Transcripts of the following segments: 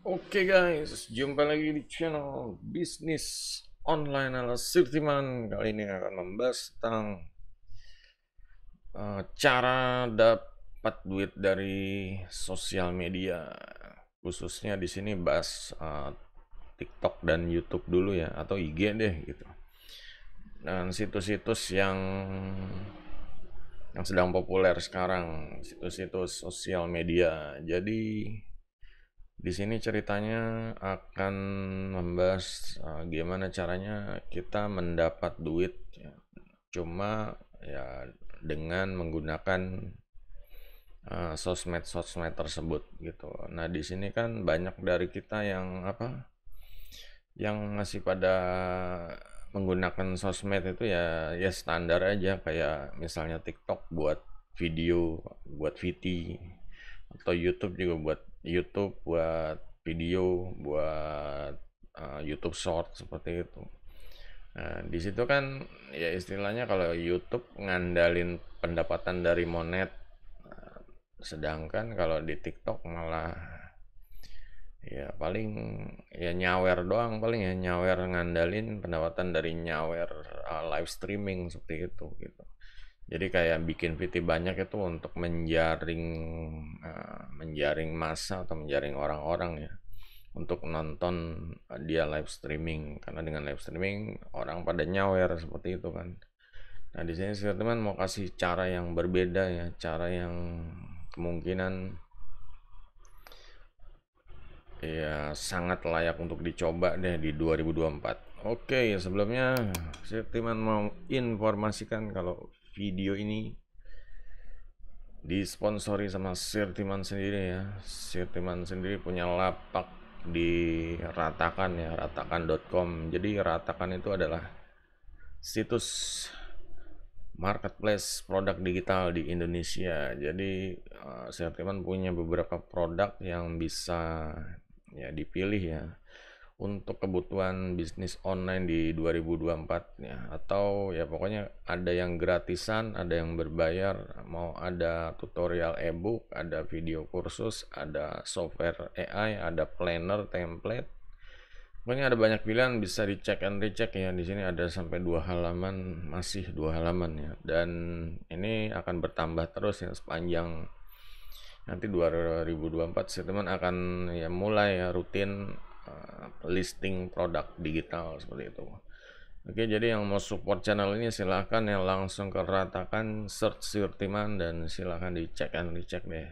Oke okay guys, jumpa lagi di channel bisnis online ala Sirtiman. Kali ini akan membahas tentang uh, cara dapat duit dari sosial media. Khususnya di sini bahas uh, TikTok dan YouTube dulu ya, atau IG deh gitu. Dan situs-situs yang yang sedang populer sekarang, situs-situs sosial media. Jadi di sini ceritanya akan membahas uh, gimana caranya kita mendapat duit ya. cuma ya dengan menggunakan uh, sosmed-sosmed tersebut gitu. Nah, di sini kan banyak dari kita yang apa? yang masih pada menggunakan sosmed itu ya ya standar aja kayak misalnya TikTok buat video, buat VT atau YouTube juga buat YouTube, buat video, buat uh, YouTube Short seperti itu. Nah, di situ kan ya istilahnya kalau YouTube ngandalin pendapatan dari monet, eh, sedangkan kalau di TikTok malah ya paling ya nyawer doang paling ya nyawer ngandalin pendapatan dari nyawer uh, live streaming seperti itu gitu jadi kayak bikin VT banyak itu untuk menjaring uh, menjaring masa atau menjaring orang-orang ya untuk nonton eh, dia live streaming karena dengan live streaming orang pada nyawer seperti itu kan nah di sini teman mau kasih cara yang berbeda ya cara yang kemungkinan ya sangat layak untuk dicoba deh di 2024 oke sebelumnya teman mau informasikan kalau video ini disponsori sama Sirtiman sendiri ya Sirtiman sendiri punya lapak di Ratakan ya ratakan.com jadi Ratakan itu adalah situs marketplace produk digital di Indonesia jadi uh, Sirtiman punya beberapa produk yang bisa ya dipilih ya untuk kebutuhan bisnis online di 2024 ya atau ya pokoknya ada yang gratisan, ada yang berbayar, mau ada tutorial ebook, ada video kursus, ada software AI, ada planner, template. Pokoknya ada banyak pilihan bisa dicek and recheck ya. Di sini ada sampai dua halaman, masih dua halaman ya. Dan ini akan bertambah terus ya sepanjang nanti 2024 teman akan ya mulai ya rutin listing produk digital seperti itu. Oke, jadi yang mau support channel ini silahkan yang langsung ke ratakan search sirtiman dan silahkan dicek and dicek deh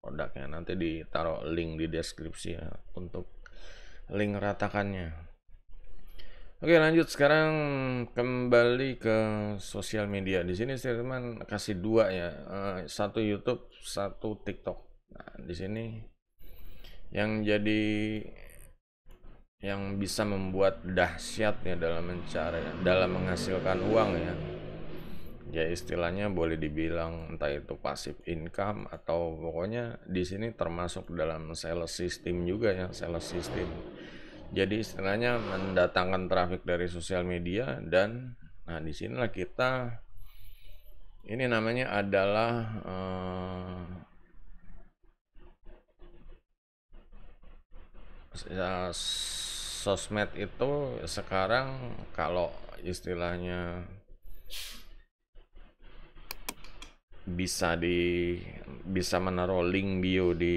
produknya. Nanti ditaruh link di deskripsi ya untuk link ratakannya. Oke, lanjut sekarang kembali ke sosial media. Di sini Surtiman kasih dua ya, eh, satu YouTube, satu TikTok. Nah, di sini yang jadi yang bisa membuat dahsyat ya dalam mencari dalam menghasilkan uang ya ya istilahnya boleh dibilang entah itu pasif income atau pokoknya di sini termasuk dalam sales system juga ya sales system jadi istilahnya mendatangkan traffic dari sosial media dan nah di sinilah kita ini namanya adalah eh, sosmed itu sekarang kalau istilahnya bisa di bisa menaruh link bio di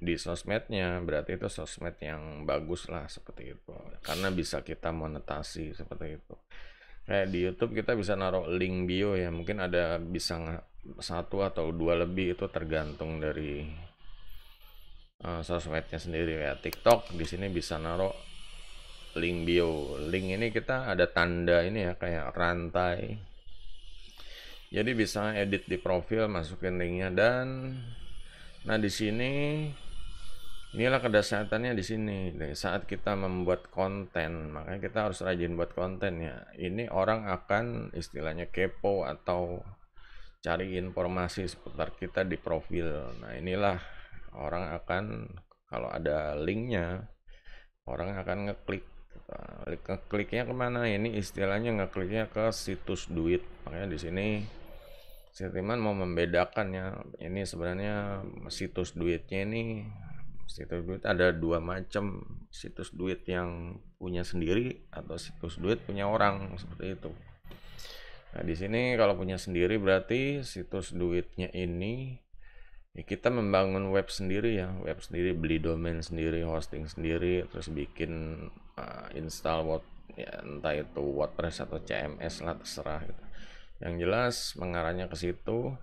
di sosmednya berarti itu sosmed yang bagus lah seperti itu karena bisa kita monetasi seperti itu kayak di YouTube kita bisa naruh link bio ya mungkin ada bisa satu atau dua lebih itu tergantung dari uh, sosmednya sendiri ya TikTok di sini bisa naruh link bio link ini kita ada tanda ini ya kayak rantai jadi bisa edit di profil masukin linknya dan nah di sini inilah kedasatannya di sini saat kita membuat konten makanya kita harus rajin buat konten ya ini orang akan istilahnya kepo atau cari informasi seputar kita di profil nah inilah orang akan kalau ada linknya orang akan ngeklik ngekliknya kemana ini istilahnya ngekliknya ke situs duit makanya di sini Setiman mau membedakannya ini sebenarnya situs duitnya ini situs duit ada dua macam situs duit yang punya sendiri atau situs duit punya orang seperti itu nah di sini kalau punya sendiri berarti situs duitnya ini ya kita membangun web sendiri ya web sendiri beli domain sendiri hosting sendiri terus bikin uh, install what ya entah itu WordPress atau CMS lah terserah gitu yang jelas mengarahnya ke situ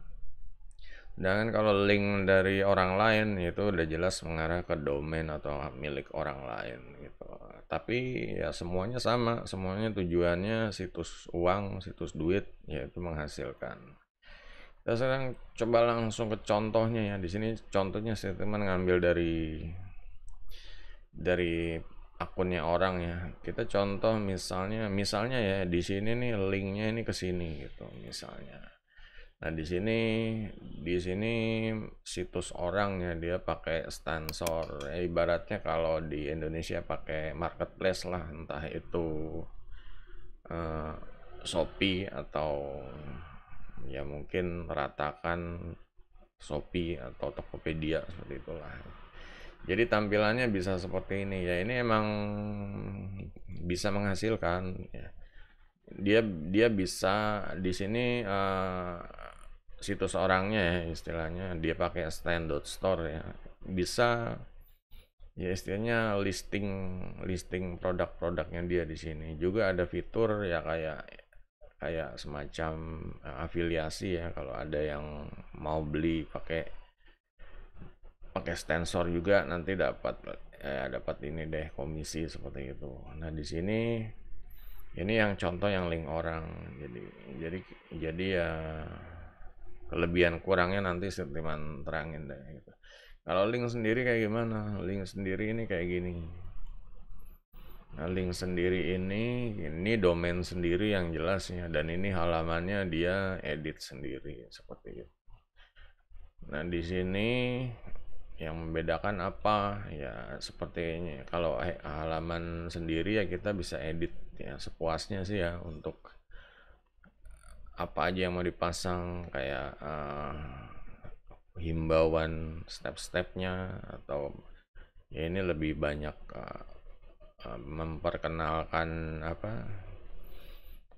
dan kalau link dari orang lain itu udah jelas mengarah ke domain atau milik orang lain gitu tapi ya semuanya sama semuanya tujuannya situs uang situs duit yaitu menghasilkan Ya, sekarang coba langsung ke contohnya ya. Di sini contohnya saya teman ngambil dari dari akunnya orang ya. Kita contoh misalnya misalnya ya di sini nih linknya ini ke sini gitu misalnya. Nah, di sini di sini situs orangnya dia pakai stansor. Ya, ibaratnya kalau di Indonesia pakai marketplace lah, entah itu uh, Shopee atau ya mungkin ratakan Shopee atau Tokopedia seperti itulah jadi tampilannya bisa seperti ini ya ini emang bisa menghasilkan ya. dia dia bisa di sini uh, situs orangnya ya istilahnya dia pakai standard store ya bisa ya istilahnya listing listing produk-produknya dia di sini juga ada fitur ya kayak kayak semacam eh, afiliasi ya kalau ada yang mau beli pakai pakai stensor juga nanti dapat eh, dapat ini deh komisi seperti itu. Nah di sini ini yang contoh yang link orang jadi jadi jadi ya kelebihan kurangnya nanti setiman terangin deh gitu. Kalau link sendiri kayak gimana? Link sendiri ini kayak gini. Nah, link sendiri ini ini domain sendiri yang jelas ya dan ini halamannya dia edit sendiri seperti itu. Nah, di sini yang membedakan apa ya sepertinya kalau eh, halaman sendiri ya kita bisa edit ya sepuasnya sih ya untuk apa aja yang mau dipasang kayak uh, himbauan step-stepnya atau ya ini lebih banyak uh, Eh, memperkenalkan apa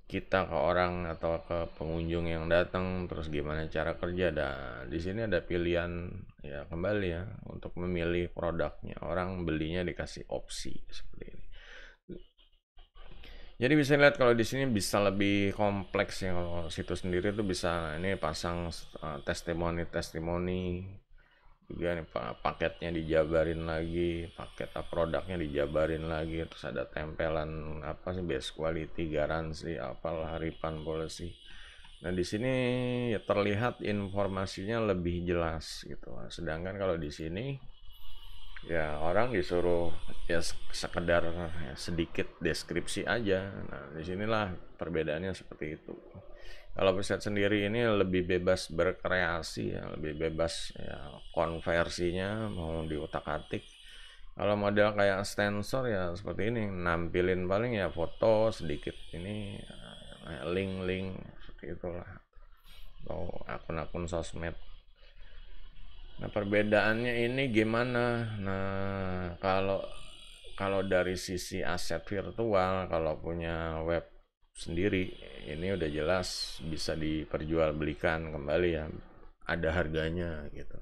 kita ke orang atau ke pengunjung yang datang terus gimana cara kerja dan di sini ada pilihan ya kembali ya untuk memilih produknya orang belinya dikasih opsi seperti ini jadi bisa lihat kalau di sini bisa lebih kompleks ya kalau situs sendiri itu bisa ini pasang eh, testimoni testimoni juga nih paketnya dijabarin lagi paket ah, produknya dijabarin lagi terus ada tempelan apa sih best quality garansi apalah harapan policy nah di sini ya terlihat informasinya lebih jelas gitu nah, sedangkan kalau di sini ya orang disuruh ya sekedar ya, sedikit deskripsi aja nah disinilah perbedaannya seperti itu kalau preset sendiri ini lebih bebas berkreasi ya lebih bebas ya konversinya mau otak atik kalau model kayak sensor ya seperti ini nampilin paling ya foto sedikit ini eh, link-link seperti itulah atau akun-akun sosmed nah perbedaannya ini gimana nah kalau kalau dari sisi aset virtual kalau punya web sendiri ini udah jelas bisa diperjualbelikan kembali ya ada harganya gitu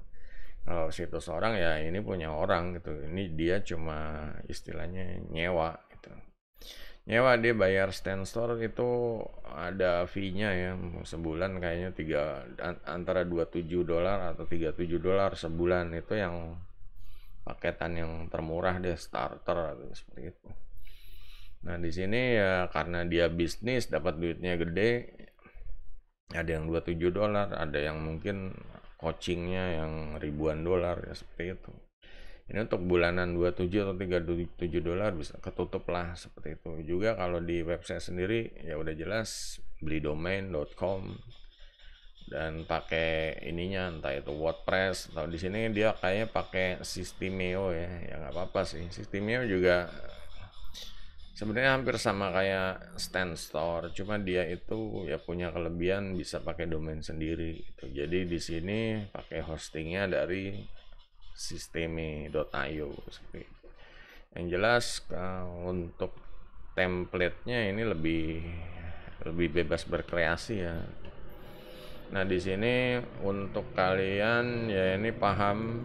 kalau situs orang ya ini punya orang gitu ini dia cuma istilahnya nyewa gitu nyewa dia bayar stand store itu ada fee-nya ya sebulan kayaknya tiga antara 27 dolar atau 37 dolar sebulan itu yang paketan yang termurah dia starter atau seperti itu Nah di sini ya karena dia bisnis dapat duitnya gede, ada yang 27 dolar, ada yang mungkin coachingnya yang ribuan dolar ya seperti itu. Ini untuk bulanan 27 atau 37 dolar bisa ketutup lah seperti itu. Juga kalau di website sendiri ya udah jelas beli domain.com dan pakai ininya entah itu WordPress atau di sini dia kayaknya pakai Sistemio ya ya nggak apa-apa sih Sistemio juga Sebenarnya hampir sama kayak stand store, cuma dia itu ya punya kelebihan bisa pakai domain sendiri gitu. Jadi di sini pakai hostingnya dari sistemi.io seperti Yang jelas untuk templatenya ini lebih lebih bebas berkreasi ya. Nah, di sini untuk kalian ya ini paham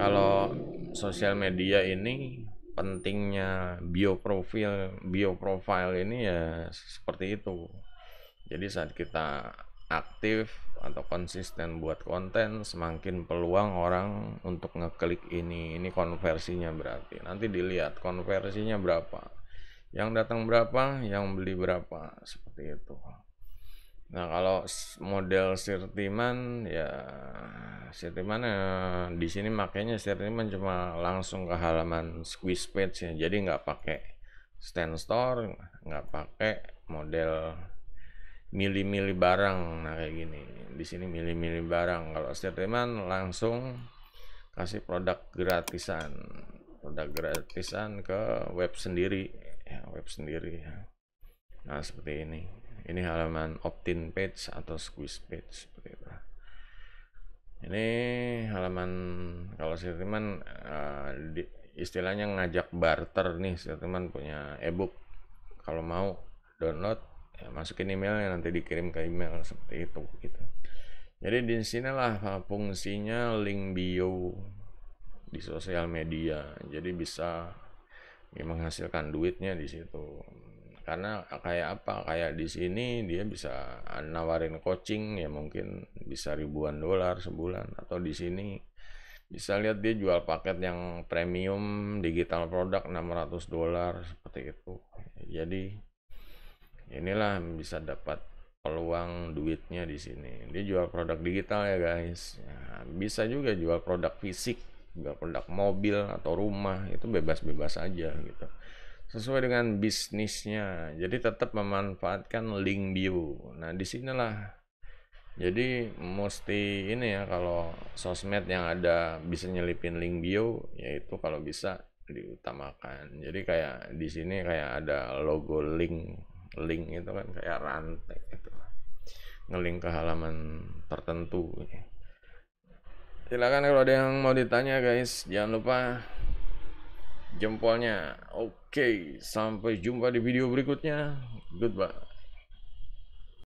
kalau sosial media ini pentingnya bio profil bio profile ini ya seperti itu jadi saat kita aktif atau konsisten buat konten semakin peluang orang untuk ngeklik ini ini konversinya berarti nanti dilihat konversinya berapa yang datang berapa yang beli berapa seperti itu Nah kalau model sirtiman ya sirtiman ya, di sini makanya sirtiman cuma langsung ke halaman squeeze page ya jadi nggak pakai stand store nggak pakai model milih-milih barang nah kayak gini di sini milih-milih barang kalau sirtiman langsung kasih produk gratisan produk gratisan ke web sendiri ya, web sendiri nah seperti ini ini halaman opt-in page atau squeeze page seperti itu. Ini halaman kalau teman uh, eh, istilahnya ngajak barter nih si teman punya ebook. Kalau mau download ya masukin yang nanti dikirim ke email seperti itu gitu. Jadi di sinilah fungsinya link bio di sosial media. Jadi bisa ya, menghasilkan duitnya di situ karena kayak apa kayak di sini dia bisa nawarin coaching ya mungkin bisa ribuan dolar sebulan atau di sini bisa lihat dia jual paket yang premium digital product 600 dolar seperti itu jadi inilah bisa dapat peluang duitnya di sini dia jual produk digital ya guys ya, bisa juga jual produk fisik jual produk mobil atau rumah itu bebas-bebas aja gitu sesuai dengan bisnisnya. Jadi tetap memanfaatkan link bio. Nah, disinilah jadi mesti ini ya kalau sosmed yang ada bisa nyelipin link bio yaitu kalau bisa diutamakan. Jadi kayak di sini kayak ada logo link link itu kan kayak rantai itu, Ngelink ke halaman tertentu. Silakan kalau ada yang mau ditanya guys, jangan lupa jempolnya. Oke, sampai jumpa di video berikutnya. Goodbye.